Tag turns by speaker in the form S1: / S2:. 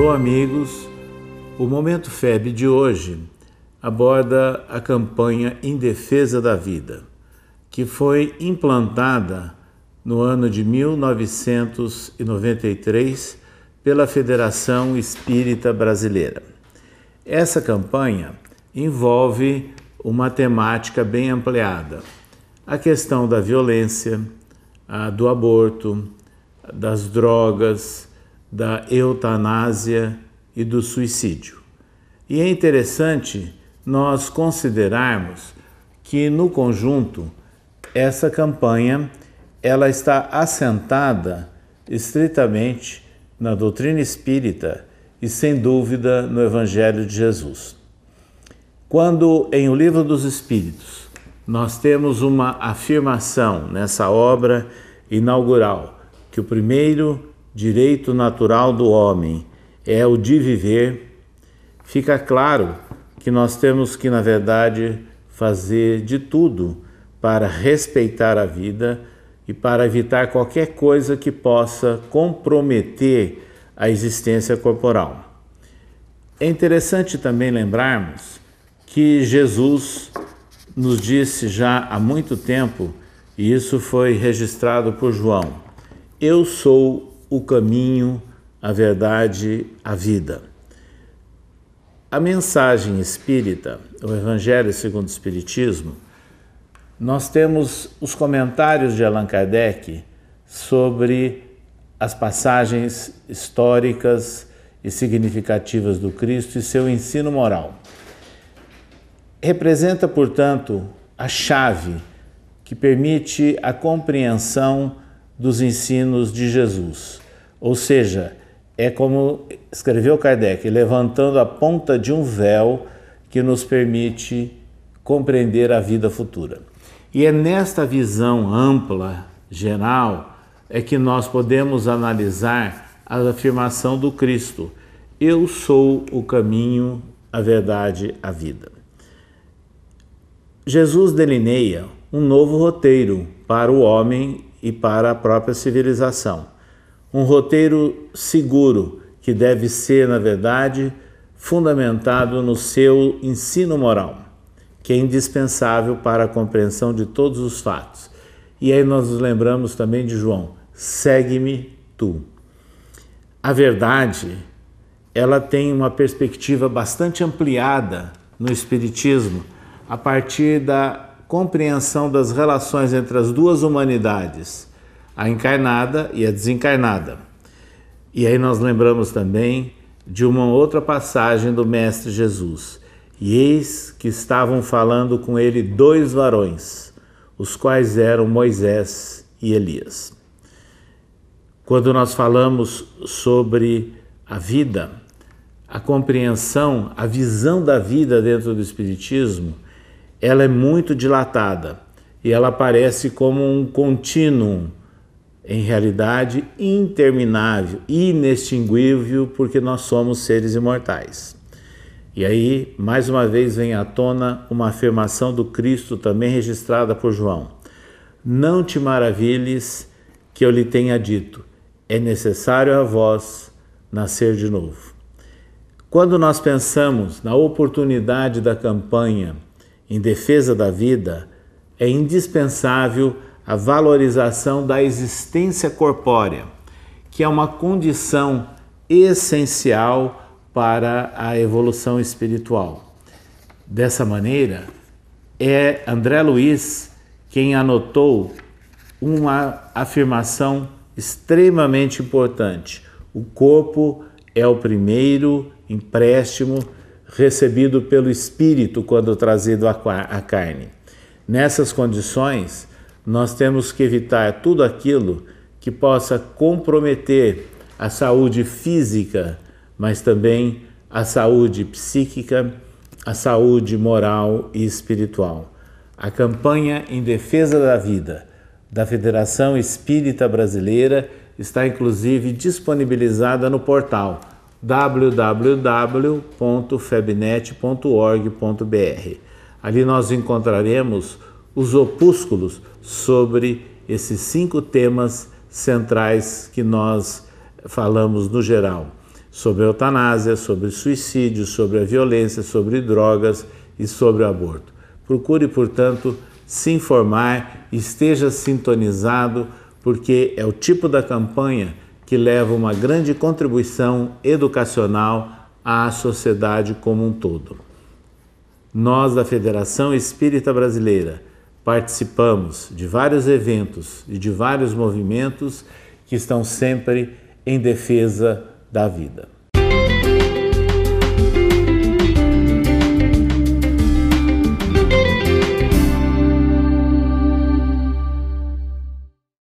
S1: Alô, amigos! O Momento FEB de hoje aborda a campanha Em Defesa da Vida, que foi implantada no ano de 1993 pela Federação Espírita Brasileira. Essa campanha envolve uma temática bem ampliada: a questão da violência, do aborto, das drogas da eutanásia e do suicídio. E é interessante nós considerarmos que no conjunto essa campanha ela está assentada estritamente na doutrina espírita e sem dúvida no evangelho de Jesus. Quando em O Livro dos Espíritos nós temos uma afirmação nessa obra inaugural que o primeiro direito natural do homem é o de viver, fica claro que nós temos que, na verdade, fazer de tudo para respeitar a vida e para evitar qualquer coisa que possa comprometer a existência corporal. É interessante também lembrarmos que Jesus nos disse já há muito tempo, e isso foi registrado por João: Eu sou o caminho, a verdade, a vida. A mensagem espírita, o Evangelho segundo o Espiritismo, nós temos os comentários de Allan Kardec sobre as passagens históricas e significativas do Cristo e seu ensino moral. Representa, portanto, a chave que permite a compreensão dos ensinos de Jesus. Ou seja, é como escreveu Kardec, levantando a ponta de um véu que nos permite compreender a vida futura. E é nesta visão ampla, geral, é que nós podemos analisar a afirmação do Cristo: Eu sou o caminho, a verdade, a vida. Jesus delineia um novo roteiro para o homem e para a própria civilização. Um roteiro seguro que deve ser, na verdade, fundamentado no seu ensino moral, que é indispensável para a compreensão de todos os fatos. E aí nós nos lembramos também de João: segue-me tu. A verdade, ela tem uma perspectiva bastante ampliada no espiritismo a partir da compreensão das relações entre as duas humanidades a encarnada e a desencarnada. E aí nós lembramos também de uma outra passagem do Mestre Jesus. E eis que estavam falando com ele dois varões, os quais eram Moisés e Elias. Quando nós falamos sobre a vida, a compreensão, a visão da vida dentro do Espiritismo, ela é muito dilatada e ela aparece como um contínuo em realidade interminável, inextinguível, porque nós somos seres imortais. E aí, mais uma vez, vem à tona uma afirmação do Cristo, também registrada por João: Não te maravilhes que eu lhe tenha dito, é necessário a vós nascer de novo. Quando nós pensamos na oportunidade da campanha em defesa da vida, é indispensável a valorização da existência corpórea, que é uma condição essencial para a evolução espiritual. Dessa maneira, é André Luiz quem anotou uma afirmação extremamente importante. O corpo é o primeiro empréstimo recebido pelo espírito quando trazido à carne. Nessas condições, nós temos que evitar tudo aquilo que possa comprometer a saúde física, mas também a saúde psíquica, a saúde moral e espiritual. A campanha em defesa da vida da Federação Espírita Brasileira está inclusive disponibilizada no portal www.febnet.org.br. Ali nós encontraremos os opúsculos sobre esses cinco temas centrais que nós falamos no geral: sobre a eutanásia, sobre suicídio, sobre a violência, sobre drogas e sobre o aborto. Procure, portanto, se informar, esteja sintonizado, porque é o tipo da campanha que leva uma grande contribuição educacional à sociedade como um todo. Nós, da Federação Espírita Brasileira, participamos de vários eventos e de vários movimentos que estão sempre em defesa da vida.